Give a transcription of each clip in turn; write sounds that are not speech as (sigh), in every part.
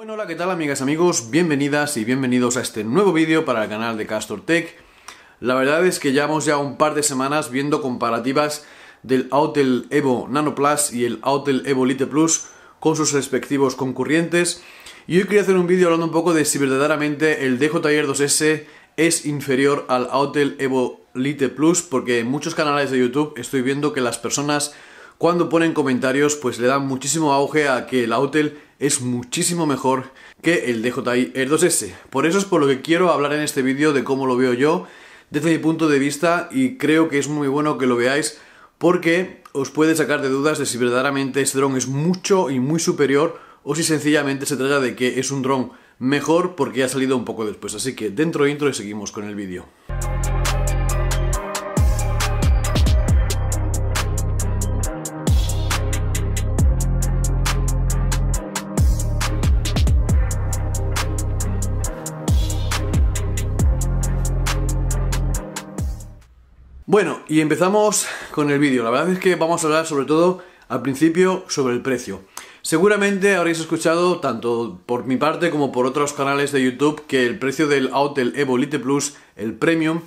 Bueno, hola, ¿qué tal amigas, amigos? Bienvenidas y bienvenidos a este nuevo vídeo para el canal de Castor Tech. La verdad es que llevamos ya un par de semanas viendo comparativas del Autel Evo Nano Plus y el Autel Evo Lite Plus con sus respectivos concurrentes. Y hoy quería hacer un vídeo hablando un poco de si verdaderamente el Taller 2S es inferior al Autel Evo Lite Plus, porque en muchos canales de YouTube estoy viendo que las personas cuando ponen comentarios pues le dan muchísimo auge a que el Autel es muchísimo mejor que el DJI Air 2S. Por eso es por lo que quiero hablar en este vídeo de cómo lo veo yo desde mi punto de vista y creo que es muy bueno que lo veáis porque os puede sacar de dudas de si verdaderamente este dron es mucho y muy superior o si sencillamente se trata de que es un dron mejor porque ha salido un poco después. Así que dentro intro y seguimos con el vídeo. Bueno, y empezamos con el vídeo. La verdad es que vamos a hablar sobre todo al principio sobre el precio. Seguramente habréis escuchado, tanto por mi parte como por otros canales de YouTube, que el precio del Autel Evo Lite Plus, el Premium,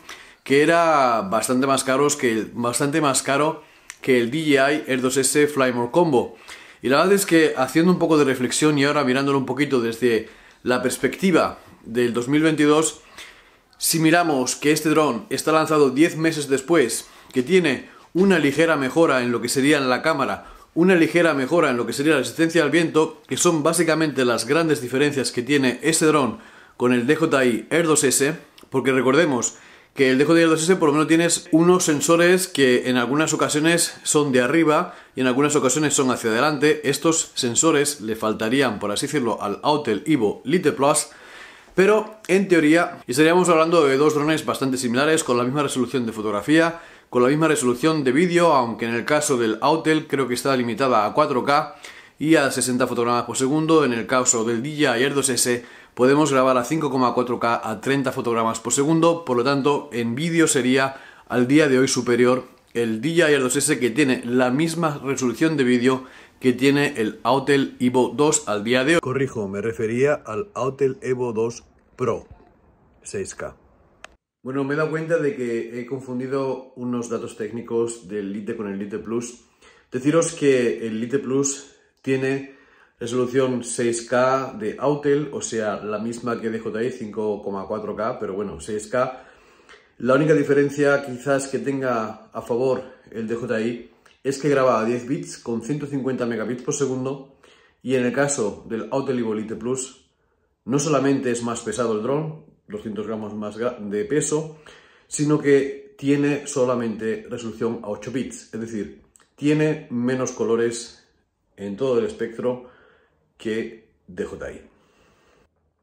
que era bastante más, que bastante más caro que el DJI Air 2S Flymore Combo. Y la verdad es que haciendo un poco de reflexión y ahora mirándolo un poquito desde la perspectiva del 2022, si miramos que este dron está lanzado 10 meses después, que tiene una ligera mejora en lo que sería en la cámara, una ligera mejora en lo que sería la resistencia al viento, que son básicamente las grandes diferencias que tiene este dron con el DJI Air 2S, porque recordemos que el DJI Air 2S por lo menos tienes unos sensores que en algunas ocasiones son de arriba y en algunas ocasiones son hacia adelante. Estos sensores le faltarían, por así decirlo, al Autel Evo Lite Plus pero, en teoría, estaríamos hablando de dos drones bastante similares, con la misma resolución de fotografía, con la misma resolución de vídeo, aunque en el caso del Autel creo que está limitada a 4K y a 60 fotogramas por segundo. En el caso del DJI Air 2S podemos grabar a 5,4K a 30 fotogramas por segundo, por lo tanto, en vídeo sería al día de hoy superior el DJI Air 2S que tiene la misma resolución de vídeo que tiene el Autel Evo 2 al día de hoy. Corrijo, me refería al Autel Evo 2 Pro 6K. Bueno, me he dado cuenta de que he confundido unos datos técnicos del Lite con el Lite Plus. Deciros que el Lite Plus tiene resolución 6K de Autel, o sea, la misma que DJI, 5,4K, pero bueno, 6K. La única diferencia quizás que tenga a favor el DJI es que graba a 10 bits con 150 megabits por segundo y en el caso del Evo Plus no solamente es más pesado el dron, 200 gramos más de peso, sino que tiene solamente resolución a 8 bits, es decir, tiene menos colores en todo el espectro que DJI.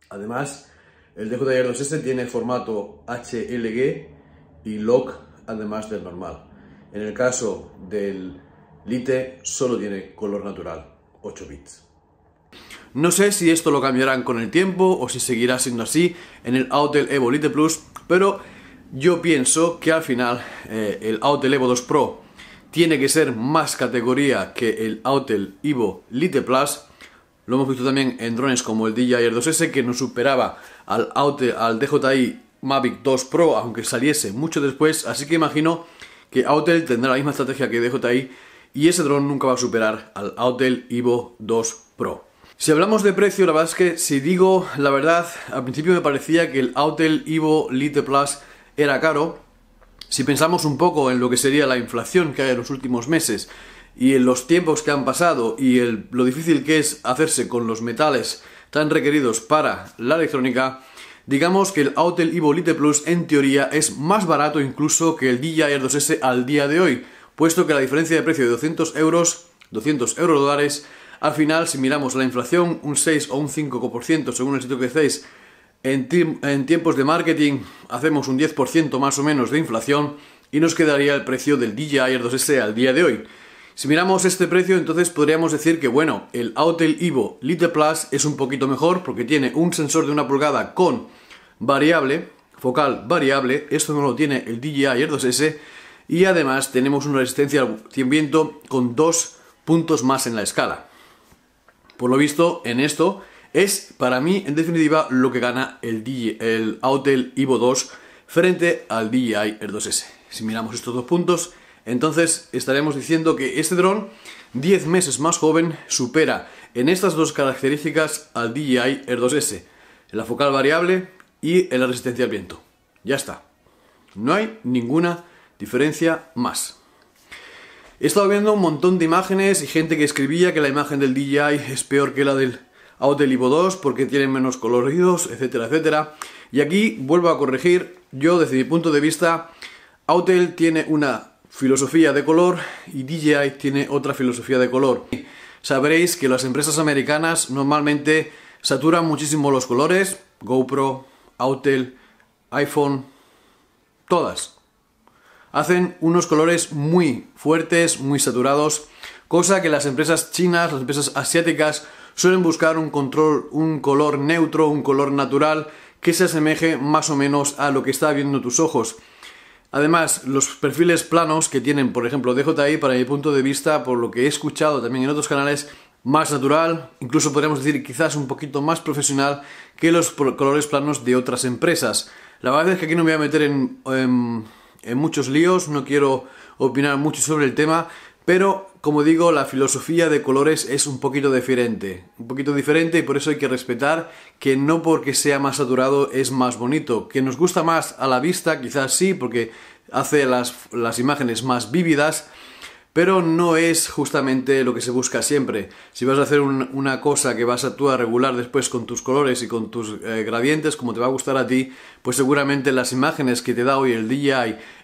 Además, el DJI Air 2 s tiene formato HLG y LOC además del normal. En el caso del Lite solo tiene color natural, 8 bits. No sé si esto lo cambiarán con el tiempo o si seguirá siendo así en el Autel Evo Lite Plus, pero yo pienso que al final eh, el Autel Evo 2 Pro tiene que ser más categoría que el Autel Evo Lite Plus. Lo hemos visto también en drones como el DJI Air 2S que nos superaba al, Autel, al DJI Mavic 2 Pro aunque saliese mucho después, así que imagino que Autel tendrá la misma estrategia que DJI y ese dron nunca va a superar al Autel Evo 2 Pro. Si hablamos de precio, la verdad es que si digo la verdad, al principio me parecía que el Autel Evo Lite Plus era caro. Si pensamos un poco en lo que sería la inflación que hay en los últimos meses y en los tiempos que han pasado y lo difícil que es hacerse con los metales tan requeridos para la electrónica, digamos que el Autel Evo Plus en teoría es más barato incluso que el DJI Air 2S al día de hoy, puesto que la diferencia de precio de 200 euros, 200 euros dólares, al final si miramos la inflación, un 6 o un 5% según el sitio que hacéis en, tiempos de marketing hacemos un 10% más o menos de inflación y nos quedaría el precio del DJI Air 2S al día de hoy. Si miramos este precio, entonces podríamos decir que, bueno, el Autel Evo Lite Plus es un poquito mejor porque tiene un sensor de una pulgada con variable, focal variable, esto no lo tiene el DJI Air 2S, y además tenemos una resistencia al viento con dos puntos más en la escala. Por lo visto, en esto es para mí, en definitiva, lo que gana el, DJ, el Autel Evo 2 frente al DJI Air 2S. Si miramos estos dos puntos, entonces estaremos diciendo que este dron, 10 meses más joven, supera en estas dos características al DJI Air 2S, en la focal variable y en la resistencia al viento. Ya está. No hay ninguna diferencia más. He estado viendo un montón de imágenes y gente que escribía que la imagen del DJI es peor que la del Autel Ivo 2 porque tiene menos coloridos, etcétera, etcétera. Y aquí vuelvo a corregir, yo desde mi punto de vista, Autel tiene una filosofía de color y DJI tiene otra filosofía de color. Sabréis que las empresas americanas normalmente saturan muchísimo los colores, GoPro, Autel, iPhone, todas. Hacen unos colores muy fuertes, muy saturados, cosa que las empresas chinas, las empresas asiáticas suelen buscar un control, un color neutro, un color natural que se asemeje más o menos a lo que está viendo tus ojos. Además, los perfiles planos que tienen, por ejemplo, DJI, para mi punto de vista, por lo que he escuchado también en otros canales, más natural, incluso podríamos decir quizás un poquito más profesional que los colores planos de otras empresas. La verdad es que aquí no me voy a meter en, en muchos líos, no quiero opinar mucho sobre el tema, pero como digo, la filosofía de colores es un poquito diferente. Un poquito diferente y por eso hay que respetar que no porque sea más saturado es más bonito. Que nos gusta más a la vista, quizás sí, porque hace las, imágenes más vívidas pero no es justamente lo que se busca siempre. Si vas a hacer una cosa que vas a tú regular después con tus colores y con tus eh, gradientes, como te va a gustar a ti, pues seguramente las imágenes que te da hoy el DJI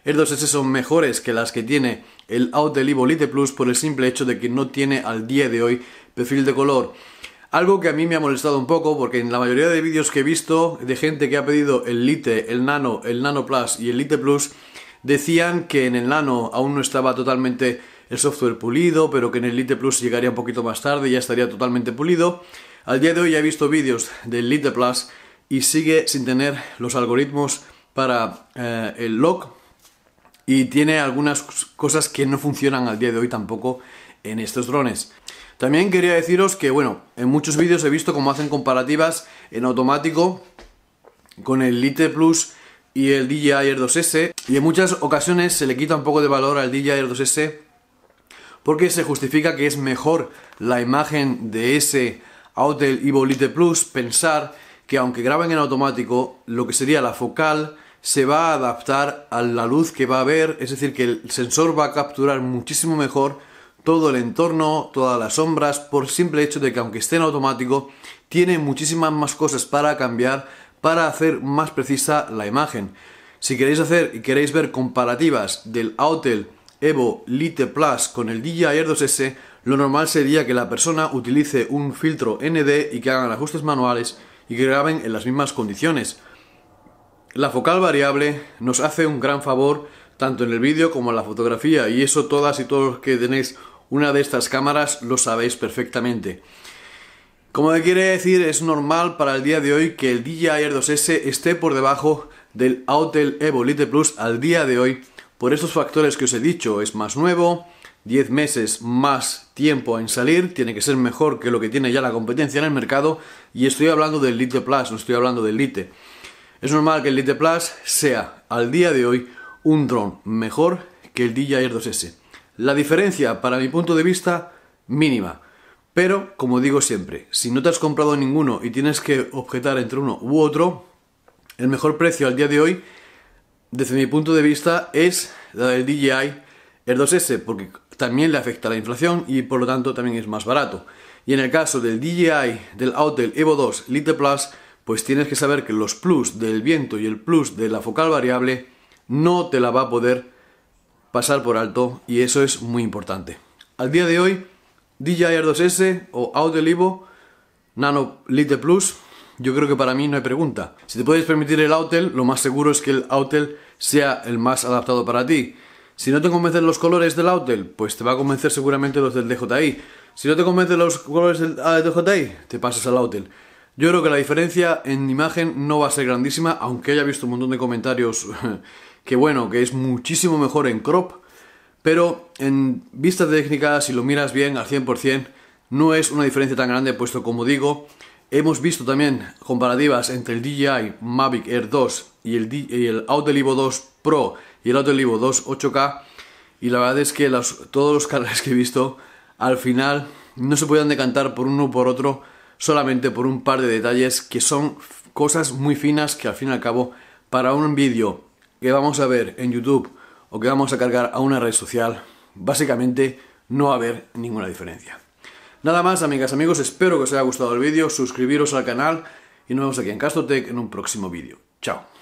Air 2S son mejores que las que tiene el Autel Lite Plus por el simple hecho de que no tiene al día de hoy perfil de color. Algo que a mí me ha molestado un poco porque en la mayoría de vídeos que he visto de gente que ha pedido el Lite, el Nano, el Nano Plus y el Lite Plus decían que en el Nano aún no estaba totalmente el software pulido, pero que en el Lite Plus llegaría un poquito más tarde y ya estaría totalmente pulido. Al día de hoy ya he visto vídeos del Lite Plus y sigue sin tener los algoritmos para eh, el lock y tiene algunas cosas que no funcionan al día de hoy tampoco en estos drones. También quería deciros que, bueno, en muchos vídeos he visto cómo hacen comparativas en automático con el Lite Plus y el DJI Air 2S y en muchas ocasiones se le quita un poco de valor al DJI Air 2S porque se justifica que es mejor la imagen de ese Autel Lite Plus pensar que aunque graben en automático, lo que sería la focal se va a adaptar a la luz que va a ver, es decir, que el sensor va a capturar muchísimo mejor todo el entorno, todas las sombras, por simple hecho de que aunque esté en automático, tiene muchísimas más cosas para cambiar, para hacer más precisa la imagen. Si queréis hacer y queréis ver comparativas del Autel Evo Lite Plus con el DJI Air 2S, lo normal sería que la persona utilice un filtro ND y que hagan ajustes manuales y que graben en las mismas condiciones. La focal variable nos hace un gran favor tanto en el vídeo como en la fotografía y eso todas y todos los que tenéis una de estas cámaras lo sabéis perfectamente. Como me quiere decir, es normal para el día de hoy que el DJI Air 2S esté por debajo del Autel Evo Lite Plus al día de hoy por esos factores que os he dicho, es más nuevo, 10 meses más tiempo en salir, tiene que ser mejor que lo que tiene ya la competencia en el mercado, y estoy hablando del Lite Plus, no estoy hablando del Lite. Es normal que el Lite Plus sea, al día de hoy, un dron mejor que el DJI Air 2S. La diferencia, para mi punto de vista, mínima. Pero, como digo siempre, si no te has comprado ninguno y tienes que objetar entre uno u otro, el mejor precio al día de hoy desde mi punto de vista, es la del DJI Air 2S, porque también le afecta la inflación y por lo tanto también es más barato. Y en el caso del DJI, del Autel Evo 2 Lite Plus, pues tienes que saber que los plus del viento y el plus de la focal variable no te la va a poder pasar por alto y eso es muy importante. Al día de hoy, DJI Air 2S o Autel Evo Nano Lite Plus yo creo que para mí no hay pregunta. Si te puedes permitir el Autel, lo más seguro es que el Autel sea el más adaptado para ti. Si no te convencen los colores del Autel, pues te va a convencer seguramente los del DJI. Si no te convencen los colores del ah, DJI, te pasas al Autel. Yo creo que la diferencia en imagen no va a ser grandísima, aunque haya visto un montón de comentarios (laughs) que bueno, que es muchísimo mejor en crop, pero en vista técnica, si lo miras bien al 100%, no es una diferencia tan grande, puesto como digo, Hemos visto también comparativas entre el DJI Mavic Air 2 y el, el 2 Pro y el auto Livo 2 8K y la verdad es que todos los canales que he visto al final no se podían decantar por uno o por otro solamente por un par de detalles que son cosas muy finas que al fin y al cabo para un vídeo que vamos a ver en YouTube o que vamos a cargar a una red social básicamente no va a haber ninguna diferencia. Nada más, amigas, amigos, espero que os haya gustado el vídeo, suscribiros al canal y nos vemos aquí en Castotec en un próximo vídeo. Chao.